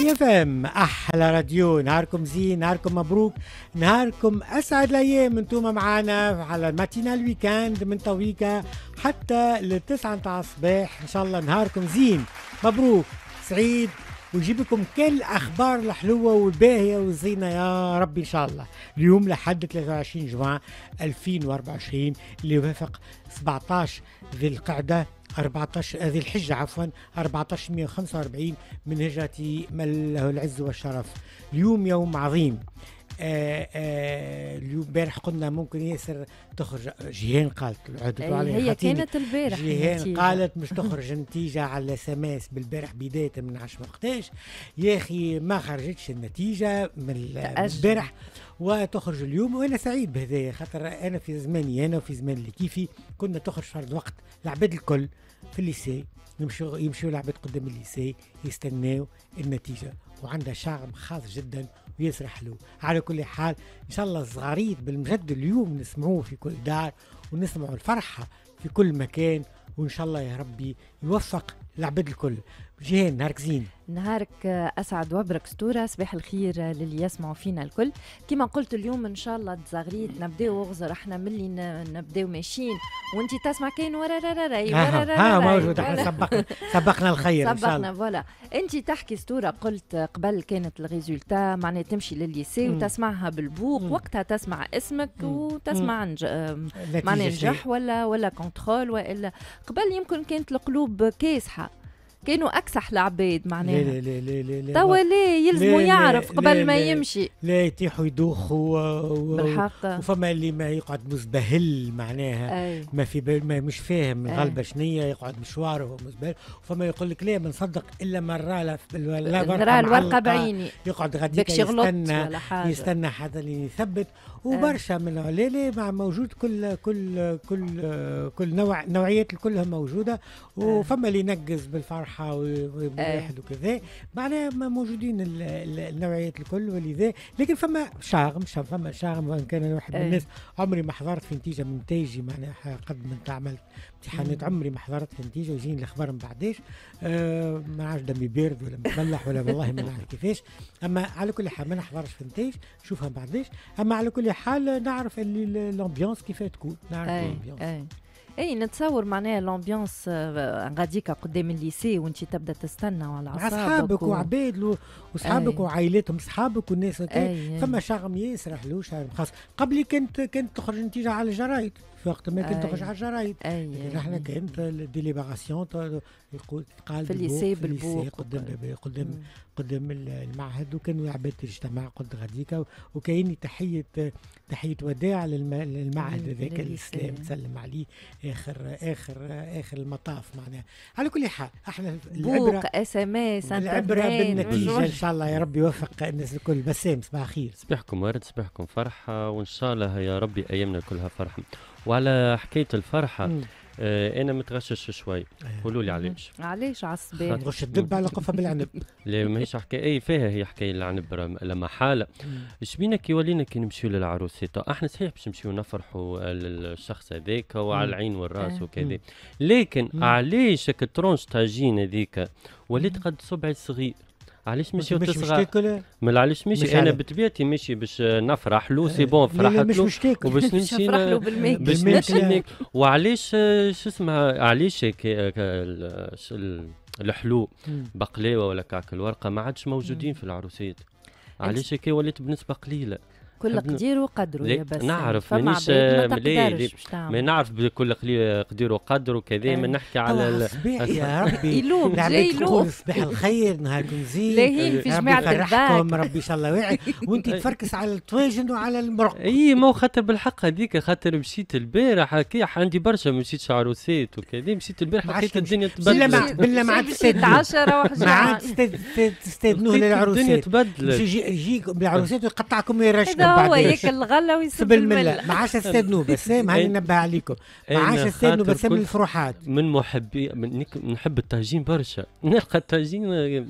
ميكس اف ام احلى راديو نهاركم زين نهاركم مبروك نهاركم اسعد الايام انتم معانا على الماتينال ويكاند من طويقه حتى للتسعة نتاع الصباح ان شاء الله نهاركم زين مبروك سعيد ونجيب لكم كل الاخبار الحلوه والباهيه والزينه يا ربي ان شاء الله اليوم لحد 23 جوان 2024 اللي يوافق 17 ذي القعده 14 هذه الحجة عفوا 1445 من هجرة من له العز والشرف اليوم يوم عظيم آه، آه، اليوم امبارح قلنا ممكن ياسر تخرج جيهان قالت عدتوا عليها هي كانت البارح جيهان قالت مش تخرج النتيجة على سماس بالبارح بداية من عشر وقتاش يا أخي ما خرجتش النتيجة من البارح وتخرج اليوم وانا سعيد بهذايا خاطر انا في زماني انا وفي زمان اللي كيفي كنا تخرج فرض وقت العباد الكل في الليسي يمشوا يمشوا العباد قدام الليسي يستناو النتيجه وعندها شعب خاص جدا وياسر حلو على كل حال ان شاء الله الصغاريت بالمجد اليوم نسمعوه في كل دار ونسمعوا الفرحه في كل مكان وان شاء الله يا ربي يوفق العباد الكل جيهان نهارك زين نهارك اسعد وابرك ستوره صباح الخير للي يسمعوا فينا الكل كما قلت اليوم ان شاء الله تزغريت نبداو وغزر احنا ملي نبداو ماشيين وانت تسمع كاين ورا را را ورا آه، را ها موجود احنا سبقنا سبقنا الخير ان شاء الله سبقنا فوالا انت تحكي ستوره قلت قبل كانت الريزولتا معناها تمشي لليسي وتسمعها بالبوق وقتها تسمع اسمك وتسمع معناها نجح ولا ولا كونترول والا قبل يمكن كانت القلوب كاسحه كانوا اكسح العباد معناها لا لا لا لا لا توا ليه يلزموا يعرف قبل ليه ما يمشي لا يطيحوا يدوخوا بالحق وفما اللي ما يقعد مزبهل معناها أي. ما في بال ما مش فاهم غلبة شنية يقعد مشواره مزبهل وفما يقول لك لا ما نصدق الا من راه الورقه بعيني يقعد غادي يستنى يستنى حتى يثبت وبرشا من لا لا مع موجود كل كل كل كل نوع نوعيات كلها موجوده وفما اللي ينقز بالفرح الصحة والملاحد آه. وكذا معناها موجودين النوعيات الكل ولذا لكن فما شاغم فما شاغم وان كان انا واحد من آه. الناس عمري ما حضرت في نتيجة من نتائجي معناها قد ما عملت امتحانات عمري ما حضرت في نتيجة ويجيني الأخبار من بعداش آه، ما عادش دمي بارد ولا مفلح ولا والله ما نعرف كيفاش أما على كل حال ما نحضرش في نتائج نشوفها بعداش أما على كل حال نعرف اللي الأمبيونس كيف تكون نعرف الأمبيونس اي نتصور معناها لومبيونس آه، غاديكا قدام الليسي وانت تبدا تستنى على مع اصحابك وعباد واصحابك إيه. وعائلاتهم اصحابك والناس إيه، إيه. فما شغم ياسر حلو شغم خاص قبل كانت كانت تخرج نتيجه على الجرايد في وقت ما كنت تخرج على الجرايد احنا كانت ديليبراسيون يقول قال في الليسي بالبوق قدام قدام قدام المعهد وكانوا عباد تجتمع قد غاديكا وكاين تحيه تحيه وداع للمعهد هذاك الاسلام سلم عليه اخر اخر اخر المطاف معناها على كل حال احنا العبره اس ام اس العبره بالنتيجه ان شاء الله يا ربي يوفق الناس الكل بسام صباح خير صباحكم ورد صباحكم فرحه وان شاء الله يا ربي ايامنا كلها فرحه وعلى حكايه الفرحه مم. آه، انا متغشش شوي إيه. قولوا لي علاش علاش عصبي نغش الدب على قفه بالعنب لا ماهيش حكايه اي فيها هي حكايه العنب لما حاله بينا كي ولينا كي نمشيو للعروسه احنا صحيح باش نمشيو نفرحوا للشخص هذاك وعلى العين والراس إيه. وكذا لكن علاش الترونش تاجين هذيك وليت قد صبعي صغير علاش ماشي وتصغر مال علاش ماشي انا بطبيعتي ماشي باش نفرح له سي بون فرحت له وباش نمشي باش نمشي وعلاش شو اسمها علاش الحلو بقلاوه ولا كعك الورقه ما عادش موجودين في العروسات علاش هكا ولات بنسبه قليله كل قدير وقدره يا بس نعرف مانيش ما نعرف بكل قدير وقدره وكذا ما إيه. نحكي على صباح يا ربي يلوم جاي يلوم صباح الخير نهار نزيد لاهين في جماعة الباك ربي ان شاء الله واعي وانت تفركس على التواجن وعلى المرق اي ما هو خاطر بالحق هذيك خاطر مشيت البارح عندي برشا مشيت شعروسات وكذا مشيت البارح حكيت الدنيا تبدلت بلا ما عاد تستاذنوه ما عاد تستاذنوه للعروسات الدنيا تبدلت يجيك بالعروسات ويقطعكم ويرشكم هو هيك الغله ويسب المله ما عادش نوبة بس إيه، إيه. ما ننبه عليكم ما إيه، عادش تستدنوا بس من الفروحات من محبي من نحب الطاجين برشا نلقى الطاجين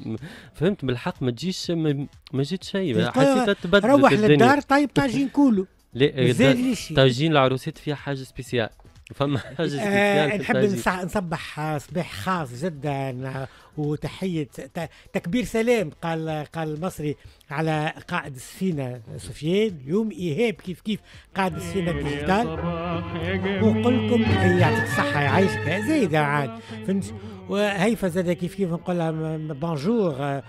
فهمت بالحق ما تجيش ما جيت شيء حسيت تبدلت روح للدار طيب طاجين كولو لا طاجين العروسات فيها حاجه سبيسيال فما حاجز آه نحب نصبح صباح خاص جدا وتحيه تكبير سلام قال قال المصري على قائد السفينه سفيان يوم ايهاب كيف كيف قائد السفينه الديجيتال ونقول لكم يعطيك الصحه يعيشك زايده عاد فهمت وهيفا زاد كيف كيف نقول لها بونجور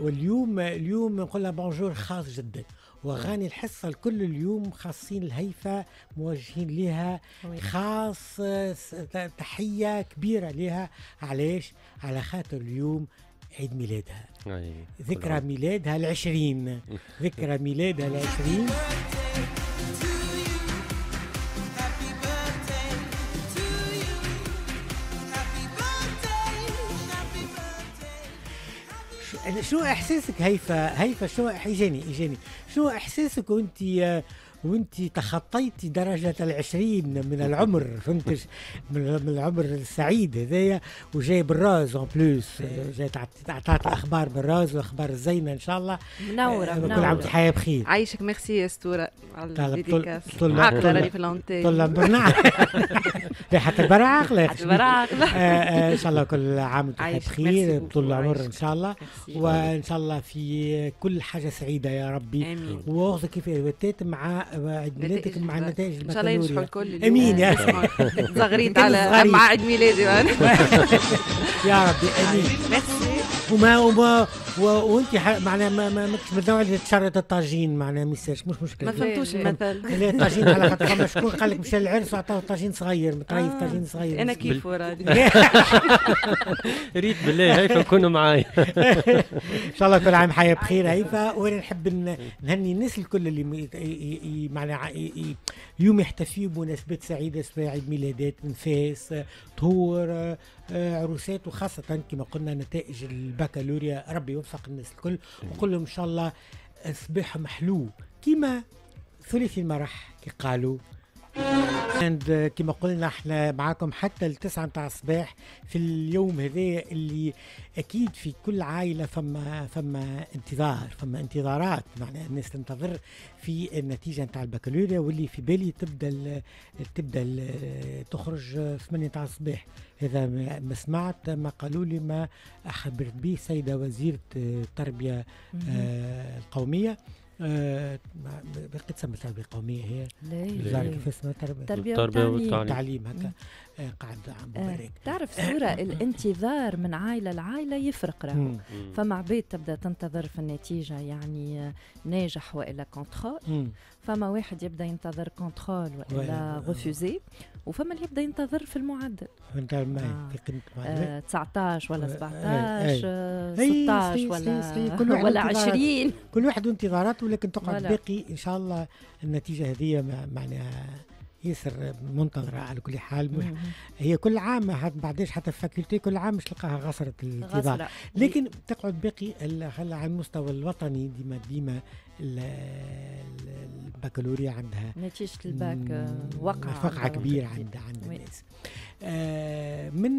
واليوم اليوم نقول لها بونجور خاص جدا واغاني الحصه الكل اليوم خاصين الهيفا موجهين لها خاص تحيه كبيره لها علاش على خاطر اليوم عيد ميلادها ذكرى ميلادها العشرين ذكرى ميلادها العشرين شو احساسك هيفا هيفا شو اجاني اجاني شو احساسك وانت آه، وانت تخطيتي درجة العشرين من العمر فهمت من العمر السعيد هذايا وجاي بالراز اون بلوس جاي تعطات الاخبار بالراز والاخبار الزينة ان شاء الله منورة آه، منورة كل عام الحياة بخير عايشك ميرسي يا استورة على طيب، الديديكاس عاقلة راني في طول عمرنا حتى برا عقلة حتى ان شاء الله كل عام وانتم بخير طول العمر ان شاء الله وان شاء الله في كل حاجة سعيدة يا ربي امين واخذ كيف مع عيد ميلادك مع النتائج ان شاء الله ينجحوا الكل امين يا زغريت على مع عيد ميلادي يا ربي امين وما وما وانت معناها ما ماكش من النوع اللي تشرد الطاجين معناها ما مش مشكله ما فهمتوش المثل لا الطاجين على خاطر فما شكون قال لك مشى للعرس وعطاه طاجين صغير مطريف آه. طاجين صغير انا كيف ورادي ريت بالله هيفا كونوا معايا ان شاء الله كل عام حياه بخير هيفا وانا نحب نهني الناس الكل اللي بمعنى عقيقي يوم يحتفيوا بمناسبات سعيده سواء عيد ميلادات انفاس طهور آه، عروسات وخاصه كما قلنا نتائج البكالوريا ربي يوفق الناس الكل ونقول لهم ان شاء الله صباح محلو كيما ثلاثي المرح كي قالوا Uh, كما قلنا احنا معاكم حتى التسعة متاع الصباح في اليوم هذا اللي اكيد في كل عائلة فما فما انتظار فما انتظارات معنا الناس تنتظر في النتيجة نتاع البكالوريا واللي في بالي تبدا تبدا تخرج 8 نتاع الصباح هذا ما سمعت ما قالوا لي ما خبرت به سيدة وزيرة التربية آه، القومية آه تسمى التربيه القوميه هي ليه كيف اسمها التربيه التربيه والتعليم هكا آه، قاعد عم آه تعرف صوره الانتظار من عائله لعائله يفرق راهو فما عباد تبدا تنتظر في النتيجه يعني آه، ناجح والا كونترول فما واحد يبدا ينتظر كونترول والا غفوزي آه. وفما اللي يبدا ينتظر في المعدل ينتظر معي آه. في قيمه المعدل آه 19 ولا 17 آه 16 آه، آه. ولا كل واحد ولا 20 كل واحد وانتظاراته ولكن تقعد باقي ان شاء الله النتيجه هذه معناها ياسر منتظره على كل حال مش هي كل عام حتى حتى الفاكولتي كل عام مش تلقاها غصرت الانتظار لكن تقعد باقي على المستوى الوطني ديما ديما البكالوريا عندها نتيجه الباك وقع وقعه كبيره عند عند الناس آه، من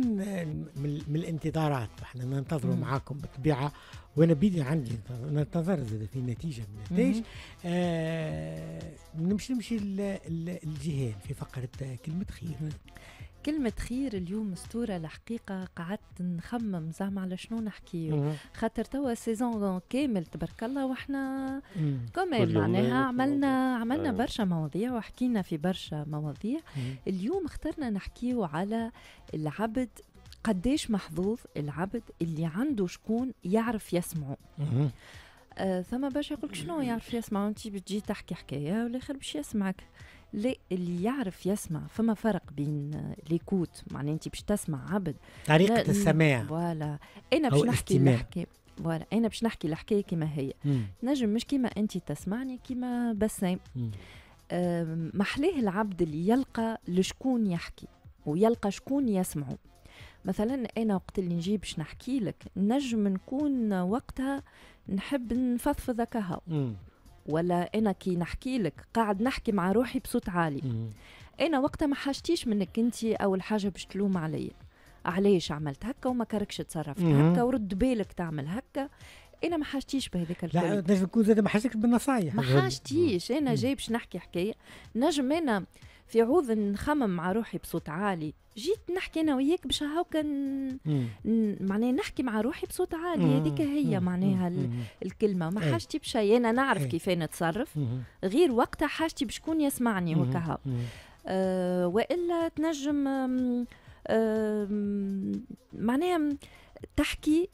من الانتظارات احنا ننتظروا معاكم بالطبيعه وانا بيدي عندي ننتظر زاد في نتيجه من النتائج آه، نمشي نمشي للجهان في فقره كلمه خير كلمة خير اليوم مستورة الحقيقة قعدت نخمم زعما على شنو نحكي خاطر توا سيزون كامل تبارك الله وحنا كوميل معناها عملنا عملنا آه. برشا مواضيع وحكينا في برشا مواضيع اليوم اخترنا نحكيو على العبد قديش محظوظ العبد اللي عنده شكون يعرف يسمعه آه ثم باش يقول لك شنو يعرف يسمع انت بتجي تحكي حكايه والاخر باش يسمعك لا اللي يعرف يسمع فما فرق بين ليكوت معناه انت باش تسمع عبد طريقه السماع فوالا انا باش نحكي الحكايه فوالا انا باش نحكي الحكايه كما هي مم. نجم مش كما انت تسمعني كما بسام محليه العبد اللي يلقى لشكون يحكي ويلقى شكون يسمعه مثلا انا وقت اللي نجي باش نحكي لك نجم نكون وقتها نحب نفضفض كها ولا انا كي نحكي لك قاعد نحكي مع روحي بصوت عالي مم. انا وقتها ما حاجتيش منك انت اول حاجه باش تلوم عليا علاش عملت هكا وما كركش تصرفت هكا ورد بالك تعمل هكا انا ما حاجتيش بهذاك الكلام لا نجم نكون زاد ما حاجتكش بالنصايح ما حاجتيش انا جاي باش نحكي حكايه نجم انا في عوض نخمم مع روحي بصوت عالي جيت نحكي انا وياك باش هاكا ن... معناها نحكي مع روحي بصوت عالي هذيك هي معناها الكلمه ما إيه. حاجتي بشيء انا نعرف إيه. كيف نتصرف غير وقتها حاجتي بشكون يسمعني وكها أه والا تنجم أه معناها تحكي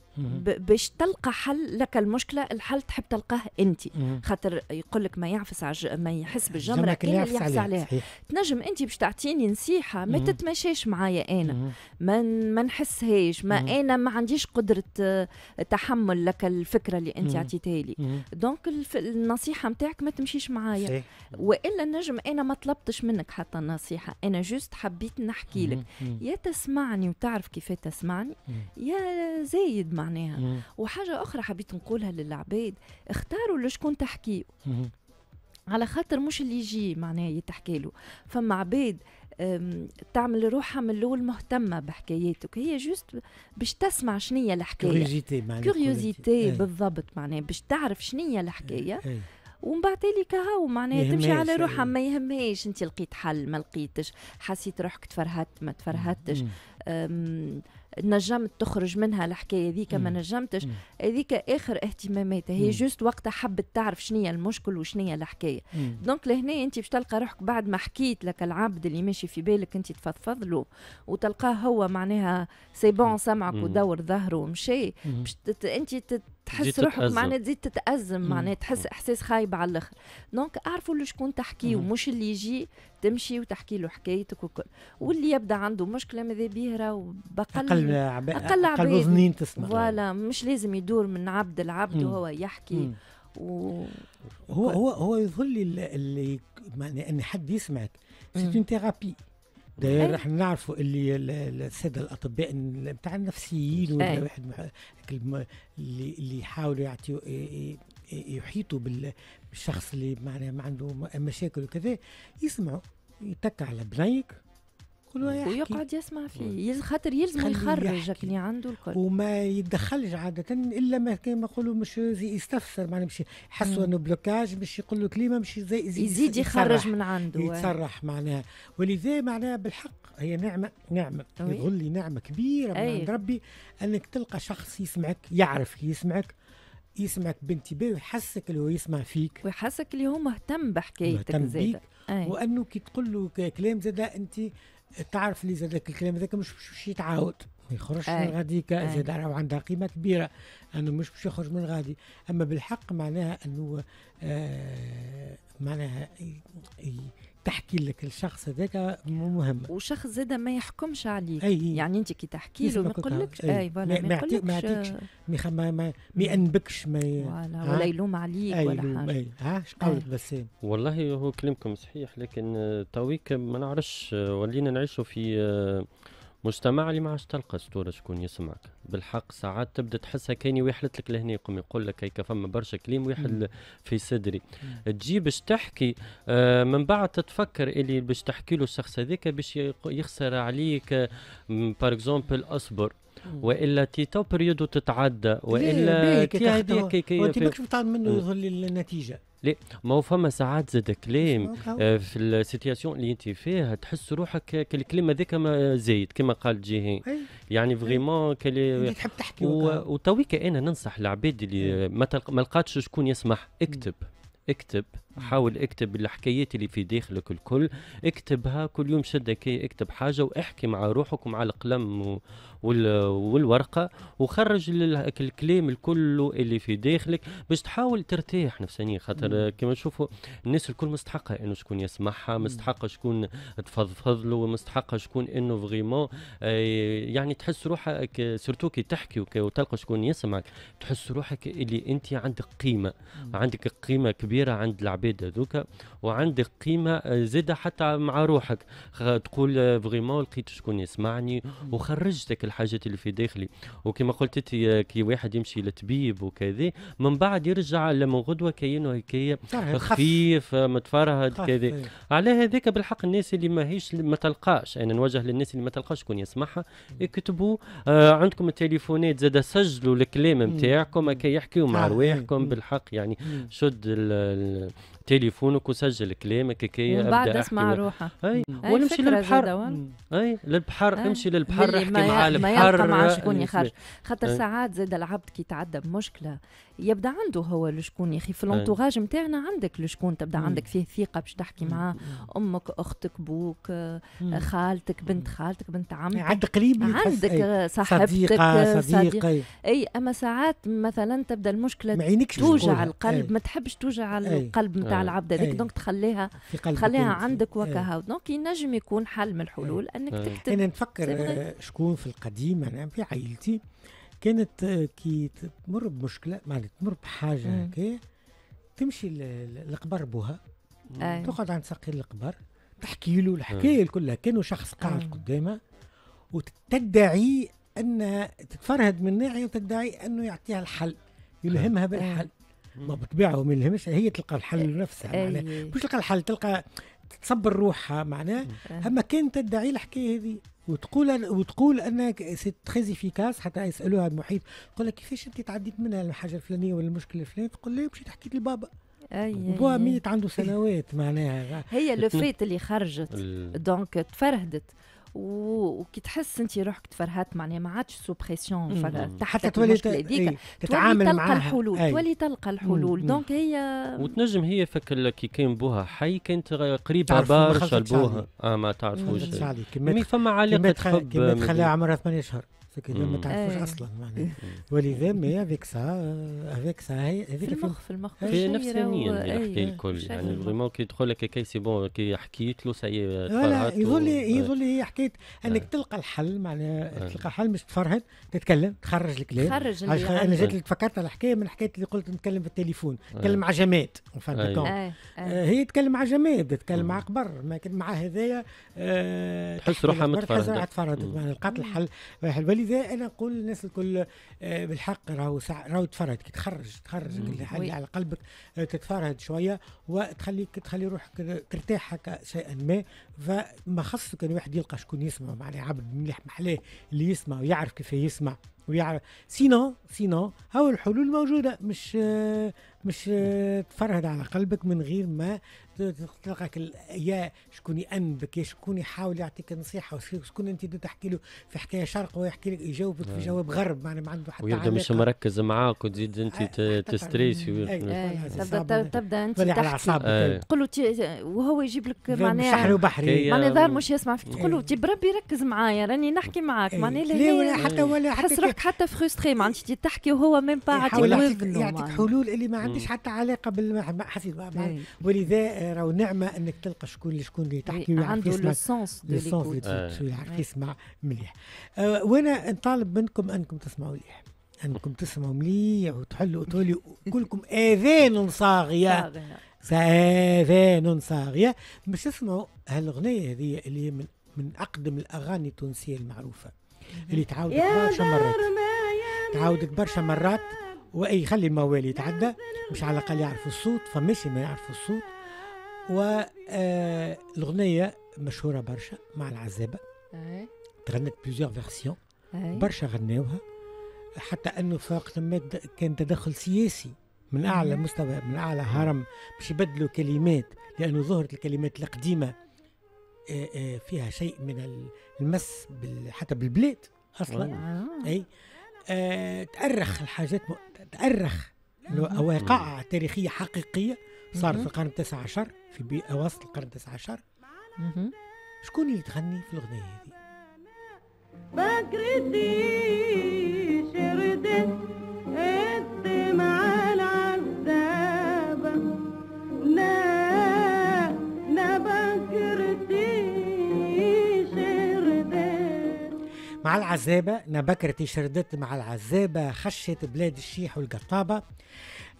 باش تلقى حل لك المشكله الحل تحب تلقاه انت خاطر يقول لك ما يعفس عج... ما يحس بالجمره كل اللي يعفس عليها تنجم انت باش تعطيني نصيحه ما تتمشاش معايا انا ما ما نحسهاش ما مم. انا ما عنديش قدره آه، تحمل لك الفكره اللي انت عطيتها لي دونك الف... النصيحه نتاعك ما تمشيش معايا والا نجم انا ما طلبتش منك حتى نصيحه انا جوست حبيت نحكي لك يا تسمعني وتعرف كيف تسمعني يا زايد معايا معناها مم. وحاجه اخرى حبيت نقولها للعباد اختاروا لشكون تحكيو على خاطر مش اللي يجي معناها يتحكي له فما عباد تعمل روحها من الاول مهتمه بحكاياتك هي جوست باش تسمع شنية الحكايه كيوريوزيتي معناها كيوريوزيتي إيه. بالضبط معناها باش تعرف شنية الحكايه إيه، إيه. ومن بعد لك هاو معناها تمشي على روحها ما يهمهاش انت لقيت حل ما لقيتش حسيت روحك تفرهدت ما تفرهدتش نجمت تخرج منها الحكايه ذيك ما نجمتش هذيك اخر اهتماماتها هي جوست وقتها حبت تعرف شنية المشكل وشنية الحكايه دونك لهنا انت باش تلقى روحك بعد ما حكيت لك العبد اللي ماشي في بالك انت تفضفض له وتلقاه هو معناها سي بون سمعك ودور ظهره ومشي باش انت تحس روحك معناها تزيد تتأزم معناها تحس احساس خايب على الاخر دونك اعرفوا شكون تحكي ومش اللي يجي تمشي وتحكي له حكايتك وكل واللي يبدا عنده مشكله ماذا بيه راهو بقل اقل عبي... اقل, أقل تسمع فوالا مش لازم يدور من عبد لعبد وهو يحكي مم. و... هو هو هو يظل اللي يعني ان حد يسمعك سي اون ثيرابي داير رح احنا نعرفوا اللي الساده الاطباء بتاع النفسيين ولا واحد اللي يحاولوا يعطيوا يحيطوا بالشخص اللي معناه ما عنده مشاكل وكذا يسمعوا يتك على بنيك آه، ويقعد يسمع فيه آه. يلز خاطر يلزم يخرج اللي عنده الكل وما يتدخلش عاده الا ما كما نقولوا مش يستفسر معناها مش يحسوا انه بلوكاج مش يقول له كلمه مش زي يزيد يخرج من عنده يتصرح معناها ولذا معناها بالحق هي نعمه نعمه طيب. يظهر لي نعمه كبيره من عند ربي انك تلقى شخص يسمعك يعرف يسمعك يسمعك بانتباه ويحسك اللي هو يسمع فيك ويحسك اللي هو مهتم بحكايتك مهتم بيك أي. وانه كي تقول له كلام زاد انت تعرف لي زاد الكلام هذاك مش باش يتعاود ما يخرجش من غادي زاد راه عندها قيمه كبيره انه مش باش يخرج من غادي اما بالحق معناها انه آه معناها تحكي لك الشخص هذاك مو مهم وشخص زاد ما يحكمش عليك أي. يعني انت كي تحكي له ما يقولكش اي فوالا ما يقولكش ما يعطيكش ما ما ما ينبكش ما ولا, يلوم عليك أي ولا حاجه اي ها قولك بسام والله هو كلامكم صحيح لكن تويك ما نعرفش ولينا نعيشوا في مجتمع اللي ما عادش تلقى ستورة شكون يسمعك بالحق ساعات تبدا تحسها كاني ويحلت لك لهنا يقوم يقول لك هيك فما برشا كلام ويحل في صدري تجي باش تحكي آه من بعد تتفكر اللي باش تحكي له الشخص هذاك باش يخسر عليك آه بار اكزومبل اصبر والا تي تو بريودو تتعدى والا تي كي وانت ماكش بتعرض منه يظل النتيجه لا ما هو فما ساعات زاد كلام آه، في السيتياسيون اللي انت فيها تحس روحك كالكلام هذاك زايد كما قال جيهي يعني فريمون كلي تحب تحكي وتويك انا ننصح العباد اللي ما لقاتش شكون يسمح اكتب اكتب حاول اكتب الحكايات اللي في داخلك الكل اكتبها كل يوم شد اكتب حاجه واحكي مع روحك ومع القلم والورقه وخرج الكلام الكل اللي في داخلك باش تحاول ترتاح نفسانيا خاطر كما نشوفوا الناس الكل مستحقه انه شكون يسمعها مستحقه شكون تفضفض له ومستحقه شكون انه فغيمون آه، يعني تحس روحك سورتو كي تحكي وتلقى شكون يسمعك تحس روحك اللي انت عندك قيمه عندك قيمه كبيره عند العباد العباد هذوك وعندك قيمه زاده حتى مع روحك تقول آه، فريمون لقيت شكون يسمعني وخرجتك الحاجات اللي في داخلي وكما قلت انت آه، كي واحد يمشي للطبيب وكذا من بعد يرجع لما غدوه كاينه هكايا خفيف آه، متفرهد كذا على هذاك بالحق الناس اللي ماهيش ما تلقاش انا يعني نوجه للناس اللي ما تلقاش شكون يسمعها اكتبوا آه عندكم التليفونات زاد سجلوا الكلام نتاعكم كي يحكيوا مع رواحكم بالحق يعني شد ال تليفونك وسجل كلامك كي من بعد اسمع روحك اي ونمشي للبحر اي للبحر امشي للبحر احكي مع البحر ما مع شكون يخرج خاطر ساعات زاد العبد كي تعدى بمشكله يبدا عنده هو لشكون يا اخي في الانتوراج نتاعنا عندك لشكون تبدا عندك فيه ثقه باش تحكي معاه امك اختك بوك خالتك بنت خالتك بنت عمك عند قريب عندك صاحبتك صديق اي اما ساعات مثلا تبدا المشكله توجع القلب ما تحبش توجع القلب نتاع على العبد هذيك إيه. دونك تخليها تخليها عندك إيه. وكها دونك ينجم يكون حل من الحلول إيه. انك تكتب انا نفكر آه، شكون في القديم انا في عائلتي كانت آه، كي تمر بمشكله معناتها تمر بحاجه هكا تمشي لقبر بوها تقعد عند ساقي القبر تحكي له الحكايه كلها كانه شخص قاعد قدامها وتدعي انها تتفرهد من ناحيه وتدعي انه يعطيها الحل يلهمها بالحل ما بطبيعه ما يلهمش هي تلقى الحل إيه. نفسها إيه. معناها مش تلقى الحل تلقى تصبر روحها معناها إيه. اما كان تدعي الحكايه هذه وتقول وتقول انك سي في كاس حتى يسالوها المحيط تقول لك كيفاش انت تعديت منها الحاجه الفلانيه ولا المشكله الفلانيه تقول لي مشيت حكيت لبابا بوا ميت عنده سنوات معناها هي لفيت اللي خرجت دونك تفرهدت وكي تحس انت روحك تفرهدت معناها ما عادش سو بريسيون حتى تولي تتعامل تلقى معها الحلول أي. تولي تلقى الحلول دونك هي وتنجم هي فك كي كان بوها حي كانت قريبه برشا لبوها اه ما تعرفوش مي فما علاقه حب كي تخليها عمرها ثمانية اشهر فكذا ما تعرفوش إيه. اصلا معناها إيه. ولذا مي افيك سا افيك سا هي هذيك في المخ في المخ في نفس النية يحكي أيوة. الكل يعني فريمون كي يدخل لك كي سي بون كي حكيت له سي يظل إيه. يظل هي حكايه انك تلقى الحل معناها تلقى الحل مش تفرهد تتكلم تخرج الكلام تخرج انا جات لي تفكرت الحكايه من حكايه اللي قلت نتكلم في التليفون نتكلم مع جماد آه، هي تتكلم مع جماد تتكلم مع قبر مع هذايا آه، تحس روحها متفردة تفردت معناها لقات الحل ولذا انا اقول للناس الكل آه، بالحق راهو راهو تفرج كي تخرج تخرج اللي على قلبك آه، تتفرهد شويه وتخليك تخلي روحك ترتاح هكا شيئا ما فما خصك ان واحد يلقى شكون يسمع معناه عبد مليح محلاه اللي يسمع ويعرف كيف يسمع ويعرف سينو سينو هاو الحلول موجوده مش آه، مش تفرهد على قلبك من غير ما تلقاك يا شكون يأنبك يا شكون يحاول يعطيك نصيحه وشكون انت تحكي له في حكايه شرق ويحكي لك يجاوبك في نعم. جواب غرب معناه ما عنده حتى ويبدا مش مركز معاك وتزيد انت تستريس تبدا تبدا انت تحكي تقول له وهو يجيب لك معناها شحر وبحري معناها ظهر مش يسمع فيك تقول له إيه. بربي ركز معايا راني نحكي معاك معناها لا ولا حتى ولا حتى حس روحك حتى معناتها تحكي وهو ميم با يعطيك حلول اللي ما نعم. عنديش حتى علاقه حسيت ولذا آه، راهو نعمه انك تلقى شكون اللي شكون اللي تحكي ويعرف يسمع عنده لوسونس دو اللي يعرف يسمع مليح آه، وانا نطالب منكم انكم تسمعوا مليح انكم تسمعوا مليح وتحلوا وتولي كلكم اذان صاغيه اذان صاغيه باش تسمعوا هالاغنيه هذه اللي من من اقدم الاغاني التونسيه المعروفه اللي تعاودك برشا مرات تعاودك برشا مرات ويخلي الموال يتعدى مش على الأقل يعرفوا الصوت فماشي ما يعرفوا الصوت والأغنية آه، مشهورة برشا مع العزابة تغنت بليزيور فيرسيون برشا غناوها حتى أنه في وقت ما كان تدخل سياسي من أعلى مستوى من أعلى هرم باش يبدلوا كلمات لأنه ظهرت الكلمات القديمة آه، آه، فيها شيء من المس حتى بالبلاد اصلا اي تأرخ الحاجات تأرخ واقعة تاريخية حقيقية صارت في القرن التاسع عشر في أواسط القرن التاسع عشر شكون اللي تغني في الأغنية هذه؟ بكرتي شردت مع العزابة أنا شردت مع العزابة خشت بلاد الشيح والقطابة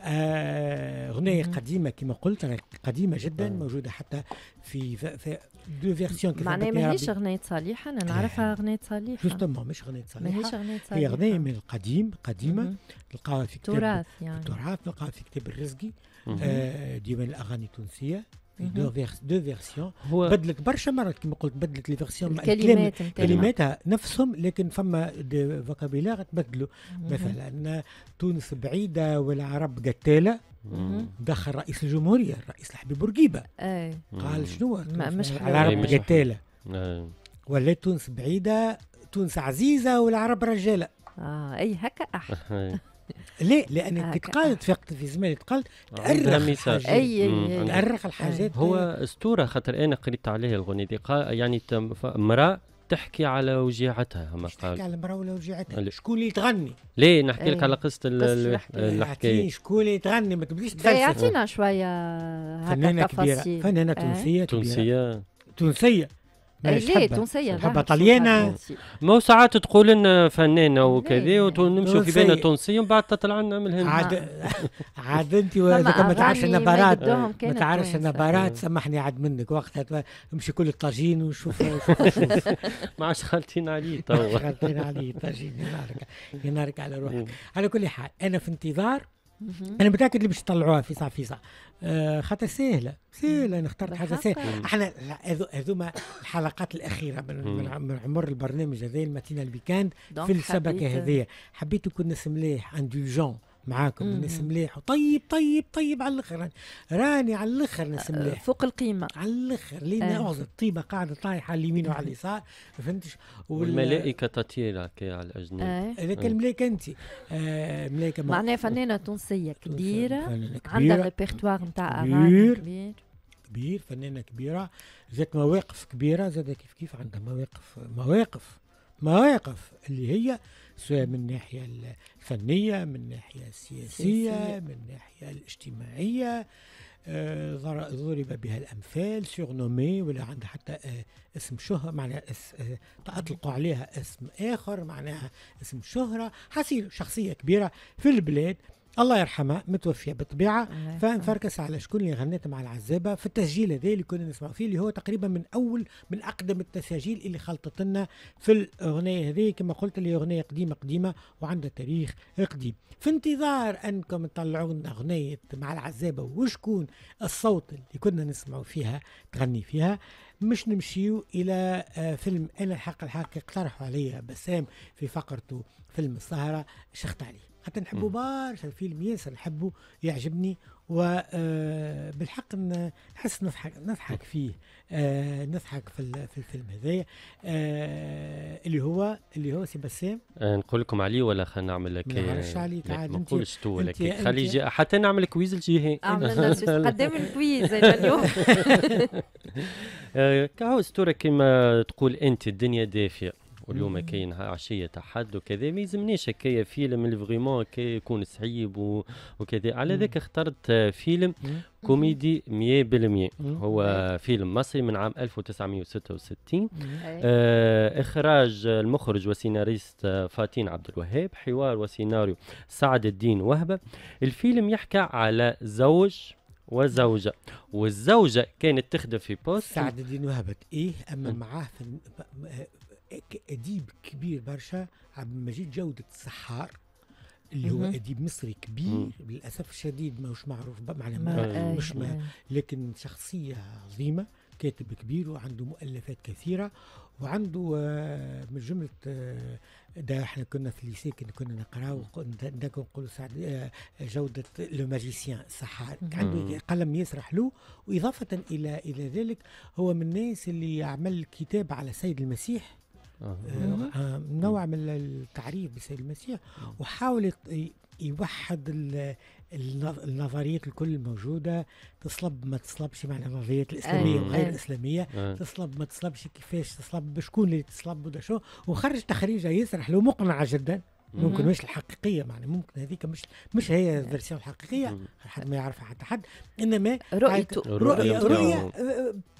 آه، أغنية آه قديمة كما قلت قديمة جدا موجودة حتى في, في دو فيرسيون معناها ماهيش أغنية صالح أنا نعرفها آه، أغنية صالح جوستومون مش أغنية صالح ماهيش أغنية صالح هي أغنية من القديم قديمة تلقاها في كتاب التراث يعني تلقاها في كتاب الرزقي آه ديوان الأغاني التونسية في دو, فيرس دو فيرسيون بدلت برشا مرات كما قلت بدلت لي فيرسيون الكلمات كلماتها نفسهم لكن فما دي فوكابيلار تبدلوا مثلا تونس بعيده والعرب قتاله دخل رئيس الجمهوريه الرئيس الحبيب بورقيبه قال شنو العرب قتاله ولات تونس بعيده تونس عزيزه والعرب رجاله اه اي هكا احلى ليه؟ لانك تتقالد في في زمان تتقالد تأرخ الحاجات تأرخ الحاجات هو اسطوره خاطر انا قريت عليه الغني دي يعني امراه تحكي على وجيعتها ما قال تحكي على المراه ولا وجيعتها شكون اللي تغني ليه نحكي لك إيه. على قصه الحكايه إيه، شكون اللي تغني ما تبليش تفلسف يعطينا شويه هكا فنانه كبيره فنانه إيه. تونسيه تونسيه تونسيه ليه تونسية حبة طليانة ما هو ساعات تقول لنا فنانة وكذا ونمشي في بينا تونسية ومن بعد تطلع لنا من الهند عاد نعم. عاد انت ما تعرفش النبرات ما تعرفش النبرات نعم. سامحني عاد منك وقتها امشي كل الطاجين وشوف ما عادش خالتين عليه توا خالتين عليه الطاجين ينارك ينارك على روحك نعم. على كل حال انا في انتظار انا متاكد اللي باش يطلعوها في صح في صح آه خاطر سهله سهله انا اخترت حاجه سهله احنا هذوما الحلقات الاخيره من, من عمر البرنامج هذا الماتينال ويكاند في السبكه هذه حبيت نكون اسم ليه جون معاكم ناس مليح وطيب طيب طيب على الاخر راني على الاخر آه، ناس مليح فوق القيمه على الاخر لين آه. الطيبه قاعده طايحه على اليمين وعلى اليسار ما فهمتش والملائكه تطيرك على الاجنبي آه. الملائكه آه. انت آه ملائكه معناها فنانه تونسيه كبيره عندها ريبرتوار نتاع اغاني كبير كبير فنانه كبيره ذات مواقف كبيره زاد كيف كيف عندها مواقف مواقف مواقف اللي هي سواء من الناحية الفنية من الناحية السياسية من الناحية الاجتماعية آه، ضرب بها الأمثال سيغنومي ولا عندها حتى آه، اسم شهرة معناها آه، تأطلقوا عليها اسم آخر معناها اسم شهرة حصير شخصية كبيرة في البلاد الله يرحمها متوفيه بالطبيعه فانفركس على شكون اللي غنيت مع العزابه في التسجيل هذا اللي كنا نسمعوا فيه اللي هو تقريبا من اول من اقدم التساجيل اللي خلطت لنا في الاغنيه هذه كما قلت اللي اغنيه قديمه قديمه وعندها تاريخ قديم في انتظار انكم تطلعوا لنا اغنيه مع العزابه وشكون الصوت اللي كنا نسمعوا فيها تغني فيها مش نمشيو الى آه، فيلم انا الحق الحق اقترحوا عليا بسام في فقرته فيلم السهره شخت عليه حتى نحبه برشا الفيلم ياسر نحبه يعجبني وبالحق آه، نحس نضحك نضحك فيه آه، نضحك في في الفيلم هذايا آه، اللي هو اللي هو سي بسام نقول لكم عليه ولا خلينا نعمل لك ما نعرفش عليه تعال ما نقولش تو ولا كي خلي جي حتى نعمل كويز الجهه عملنا قدام الكويز اليوم كهو ستوره كما تقول انت الدنيا دافيه واليوم كاين عشيه تحد وكذا ما يلزمنيش هكايا فيلم اللي فريمون هكايا يكون صعيب وكذا على ذاك اخترت فيلم كوميدي 100% هو فيلم مصري من عام 1966 آه، اخراج المخرج وسيناريست آه، فاتين عبد الوهاب حوار وسيناريو سعد الدين وهبه الفيلم يحكي على زوج وزوجة والزوجة كانت تخدم في بوست سعد الدين وهبت إيه أما معاه في اديب كبير برشا عبد المجيد جوده السحار اللي هو اديب مصري كبير للاسف الشديد ماهوش معروف معناها مش ما لكن شخصيه عظيمه كاتب كبير وعنده مؤلفات كثيره وعنده آه، من جمله آه، ده احنا كنا في الليسي كنا كنا نقراو نقول سعد آه، جوده لو ماجيسيان السحار عنده قلم يسرح له واضافه الى الى ذلك هو من الناس اللي عمل كتاب على سيد المسيح آه. آه، نوع من التعريف بالسيد المسيح آه. وحاول يوحد النظريات الكل الموجودة تصلب ما تصلبش معنى النظريات الإسلامية وغير الإسلامية آه. تصلب ما تصلبش كيفاش تصلب شكون اللي تصلب وده شو وخرج تخريجة يسرح له مقنعة جدا ممكن مش الحقيقيه معنى ممكن هذيك مش مش هي الفيرسيون الحقيقيه حد ما يعرفها حتى حد انما رؤيته رؤيه رؤيه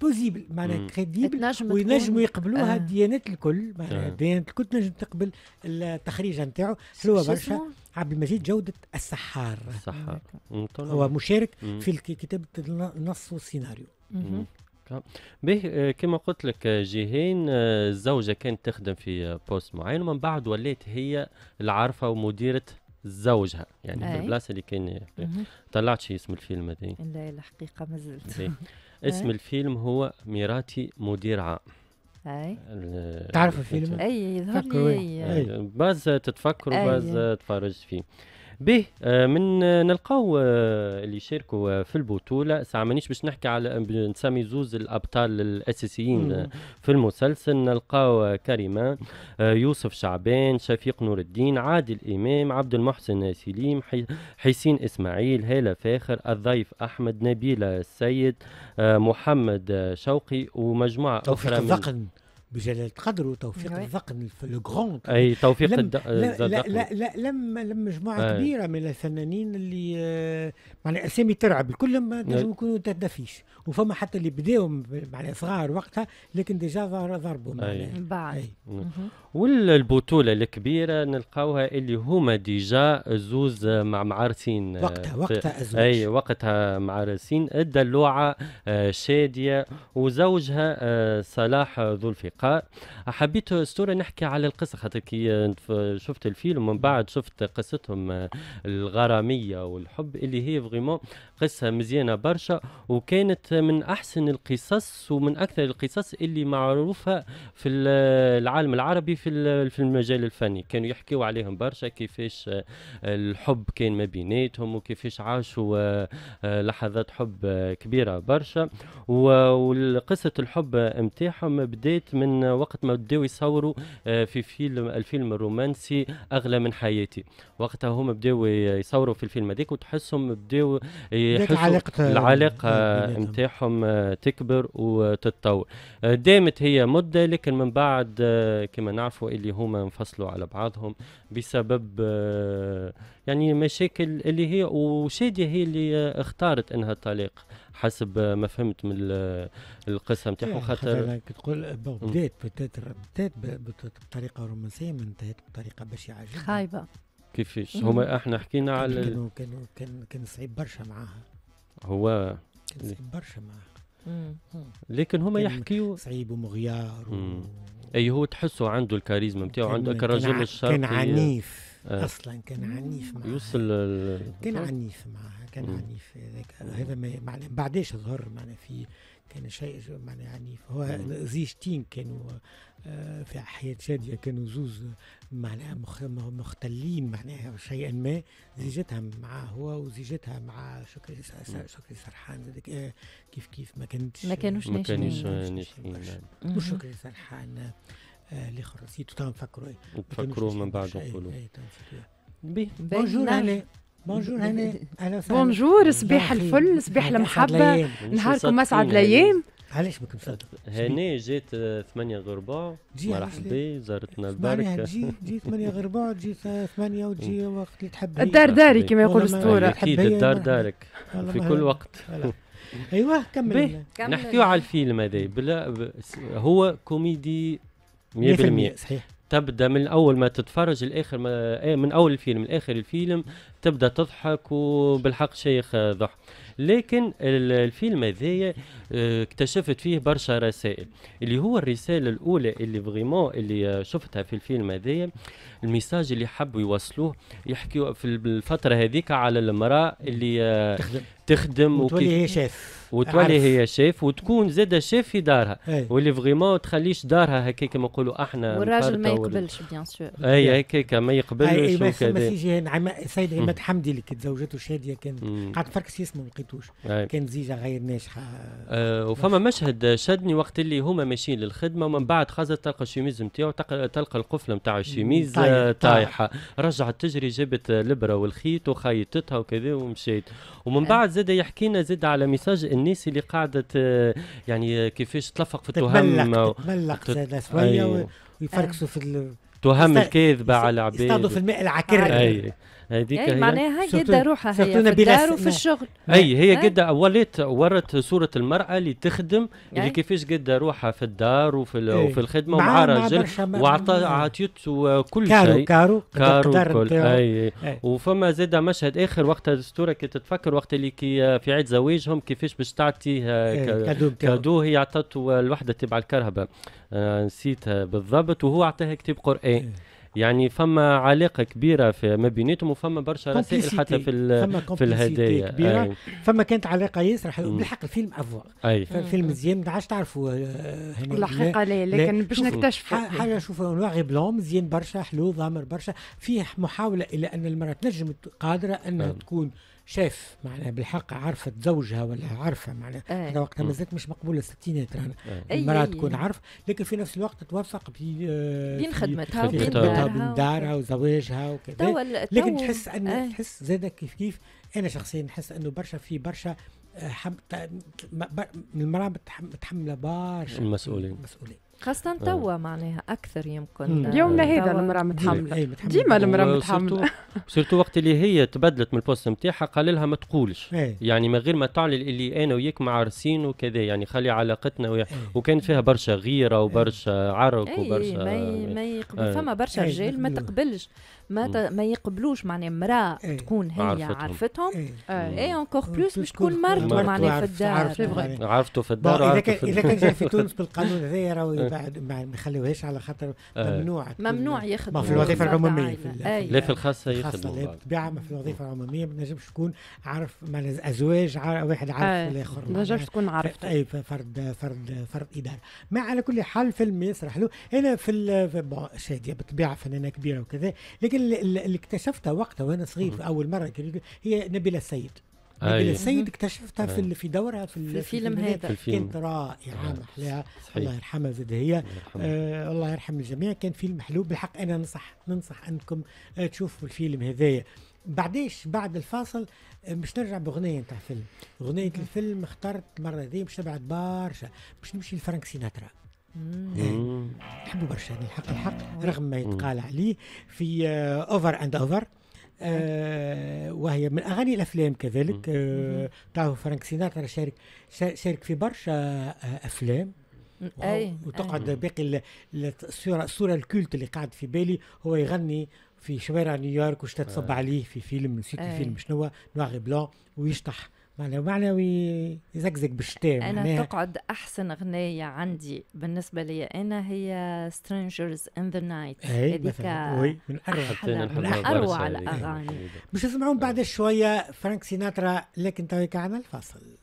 بوزيبل آه، معناها كريديبل وينجموا يقبلوها الديانات آه. الكل معناها الديانات الكل تنجم تقبل التخريج نتاعو حلوه برشا عبد المجيد جودة السحار السحار هو مشارك في كتابة النص والسيناريو به آه، كما قلت لك آه، جيهين الزوجه آه، كانت تخدم في بوست معين ومن بعد ولات هي العارفه ومديره زوجها يعني أي. في البلاصه اللي كان طلعت شي اسم الفيلم هذا لا الحقيقه ما زلت اسم الفيلم هو ميراتي مدير عام اي تعرف الفيلم اي يظهر لي باز تتفكر باز تفرجت فيه به آه، من آه، نلقاو آه، اللي يشاركوا في البطوله ساعه مانيش باش نحكي على نسمي زوز الابطال الاساسيين في المسلسل نلقاو كريمه يوسف شعبان شفيق نور الدين عادل امام عبد المحسن سليم حسين اسماعيل هاله فاخر الضيف احمد نبيله السيد محمد شوقي ومجموعه اخرى من بجلاله قدر وتوفيق أيوة. الذقن لو غروند اي توفيق لم الذقن لا لا لا لما لما مجموعه كبيره من الفنانين اللي آه، معناها اسامي ترعب ما لازم يكونوا تدفيش وفما حتى اللي بداوا معناها صغار وقتها لكن ديجا ضربوا معناها بعد والبطوله الكبيره نلقاوها اللي هما ديجا زوز مع معارسين آه، وقتها وقتها ازواج اي وقتها معارسين الدلوعه آه، شاديه وزوجها صلاح ذو الفقه الحلقه حبيت ستوري نحكي على القصه خاطر كي شفت الفيلم ومن بعد شفت قصتهم آه، الغراميه والحب اللي هي فريمون قصه مزيانه برشا وكانت من احسن القصص ومن اكثر القصص اللي معروفه في العالم العربي في في المجال الفني كانوا يحكيوا عليهم برشا كيفاش آه، الحب كان ما بيناتهم وكيفاش عاشوا آه، آه، لحظات حب كبيره برشا وقصه الحب نتاعهم بدات من وقت ما بداو يصوروا في فيلم الفيلم الرومانسي اغلى من حياتي وقتها هم بداو يصوروا في الفيلم هذاك وتحسهم بداو يحسوا العلاقه آه، نتاعهم آه، تكبر وتتطور آه، دامت هي مده لكن من بعد كما نعرفوا اللي هما انفصلوا على بعضهم بسبب يعني مشاكل اللي هي وشاديه هي اللي اختارت انها طليق حسب ما فهمت من القصه نتاعو إيه، خاطر تقول بدات بدات بطريقه رومانسيه ما انتهت بطريقه بشعه جدا خايبه كيفاش هما احنا حكينا على كانوا كانوا كان كان صعيب برشا معاها هو كان صعيب برشا معاها لكن هما يحكيوا صعيب ومغيار و... اي هو تحسه عنده الكاريزما نتاعو عنده كرجل الشرقي كان عنيف آه. اصلا كان عنيف معها يوصل ال... كان عنيف معها كان عنيف هذاك هذا ما بعداش ظهر معنا في كان شيء يعني هو زيجتين كانوا آه، في حياة شادية كانوا زوز معناها مختلين معناها شيئا ما زيجتها مع هو وزيجتها مع شكري شكري سرحان آه، كيف كيف ما كانتش ما كانوش ناشئين نعم. وشكري سرحان اللي آه، خرجت تو نفكروا نفكروا من بعد نقولوا بونجور علي بونجور هنا اهلا وسهلا بونجور صباح الفل صباح المحبه نهاركم اسعد الايام علاش بك مصدق؟ هاني جيت 8 غربة مرحبا بي زارتنا البركة تجي تجي 8 غربة تجي 8 وتجي وقت اللي تحب الدار داري كما يقول الاسطورة اكيد الدار دارك في كل وقت ايوه كمل نحكيو على الفيلم هذا بلا هو كوميدي 100% صحيح تبدا من اول ما تتفرج الاخر ما إيه، من اول الفيلم لاخر الفيلم تبدا تضحك وبالحق شيخ ضحك لكن الفيلم هذايا آه، اكتشفت فيه برشا رسائل اللي هو الرساله الاولى اللي فريمون اللي شفتها في الفيلم هذايا الميساج اللي حبوا يوصلوه يحكيوا في الفتره هذيك على المراه اللي آه، تخدم تخدم وتولي هي شاف وتولي عارف. هي شيف وتكون زاده شيف في دارها أي. واللي فغيمون تخليش دارها هكاك كما نقولوا احنا والراجل ما يقبلش بيان سور اي هكاك ما يقبلش ما فيش نعم سيد عماد حمدي اللي تزوجته شاديه كان قعدت فركس اسمه ما لقيتوش كان زيجه غير ناجحه أه وفما مشهد شدني وقت اللي هما ماشيين للخدمه ومن بعد خزت تلقى الشيميز نتاعو تلقى القفله نتاع الشيميز آه، طايحه رجعت تجري جابت الابره والخيط وخيطتها وكذا ومشيت ومن بعد زاد يحكينا زاد على ميساج الناس اللي قاعده يعني كيفاش تلفق في التهم تتملق زاد شويه أيوه. ويفركسوا في التهم الكاذبه على العباد يصطادوا في الماء العكر هذيك يعني معناها جدة روحها هي في الدار وفي نعم. الشغل اي هي إيه؟ جدة ولات ورت صورة المرأة اللي تخدم اللي إيه؟ كيفاش جدة روحها في الدار وفي, وفي الخدمة ومع راجل وعطيت كل شيء كارو كارو كارو كل اي, وفما زاد مشهد اخر وقت الصورة كي تتفكر وقت اللي كي في عيد زواجهم كيفاش باش تعطيه آه، كادو كادو هي عطته الوحدة تبع الكهرباء آه، نسيتها بالضبط وهو عطاها كتاب قرآن يعني فما علاقه كبيره في ما بيناتهم وفما برشا رسائل حتى في في الهدايا كبيره أي. فما كانت علاقه ياسر حلوه بالحق الفيلم اي فيلم مزيان ما عادش تعرفوا الحقيقه آه، لا لكن باش نكتشف حاجه شوف نواغ بلون مزيان برشا حلو ضامر برشا فيه محاوله الى ان المراه تنجم قادره انها نعم. تكون شاف معناها بالحق عرفت زوجها ولا عارفه معناها ايه. وقتها مازالت مش مقبوله الستينات رانا إيه. إيه، المراه إيه، تكون عارفه لكن في نفس الوقت توثق بين آه، خدمتها وبين دارها, دارها وزواجها وكذا لكن تحس ان ايه. تحس زاد كيف كيف انا شخصيا نحس انه برشا في برشا آه، حم... المراه متحمله برشا المسؤوليه خاصة آه. توا معناها أكثر يمكن اليوم هذا المرأة متحملة ديما المرأة متحملة سيرتو وقت اللي هي تبدلت من البوست نتاعها قال لها ما تقولش إيه. يعني من غير ما تعلي اللي أنا وياك معرسين وكذا يعني خلي علاقتنا ويا إيه. وكان فيها برشا غيرة إيه. وبرشا عرق وبرشا ما يقبل فما برشا رجال ما تقبلش ما ت... ما يقبلوش معناها امراه تكون هي عرفتهم, عرفتهم. اي اونكور بلوس باش تكون مرته معناها في الدار عرفته في الدار اذا كان جا في تونس بالقانون هذايا راهو بعد ما يخليوهاش على خاطر آه. ممنوع ممنوع يخدم ما في الوظيفه العموميه في أيوة. لا في الخاصه يخدموا بالطبيعه ما في الوظيفه العموميه ما نجمش تكون عارف ازواج واحد عارف أيوة. الاخر ما نجمش تكون عارف اي أيوة، فرد فرد فرد اداره ما على كل حال فيلم يسرح له انا في شاديه بالطبيعه فنانه كبيره وكذا لكن اللي اكتشفتها وقتها وانا صغير في اول مره هي نبيله السيد لكن أي. أيوه. السيد اكتشفتها في أيوه. في دورها في, في الفيلم هذا كانت رائعه محلاها الله يرحمها زاد هي آه الله يرحم الجميع كان فيلم حلو بالحق انا ننصح ننصح انكم آه، تشوفوا الفيلم هذايا بعديش بعد الفاصل مش آه، نرجع بغنية نتاع فيلم غنية الفيلم اخترت المرة هذه مش نبعد برشا باش نمشي لفرانك سيناترا نحبه برشا يعني الحق الحق رغم ما يتقال عليه في اوفر اند اوفر آه، وهي من اغاني الافلام كذلك آه تعرف فرانك سيناترا شارك شارك في برشا آه افلام أي وتقعد أي. باقي الصوره الصوره الكولت اللي قاعد في بالي هو يغني في شوارع نيويورك وش تتصب آه. عليه في فيلم نسيت الفيلم شنو هو نواغي بلون ويشطح معنوي معنوي يزقزق بالشتاء انا معناها. تقعد احسن اغنيه عندي بالنسبه لي انا هي سترينجرز ان ذا نايت هذيك من اروع من اروع الاغاني باش نسمعوا بعد شويه فرانك سيناترا لكن تويك كان الفصل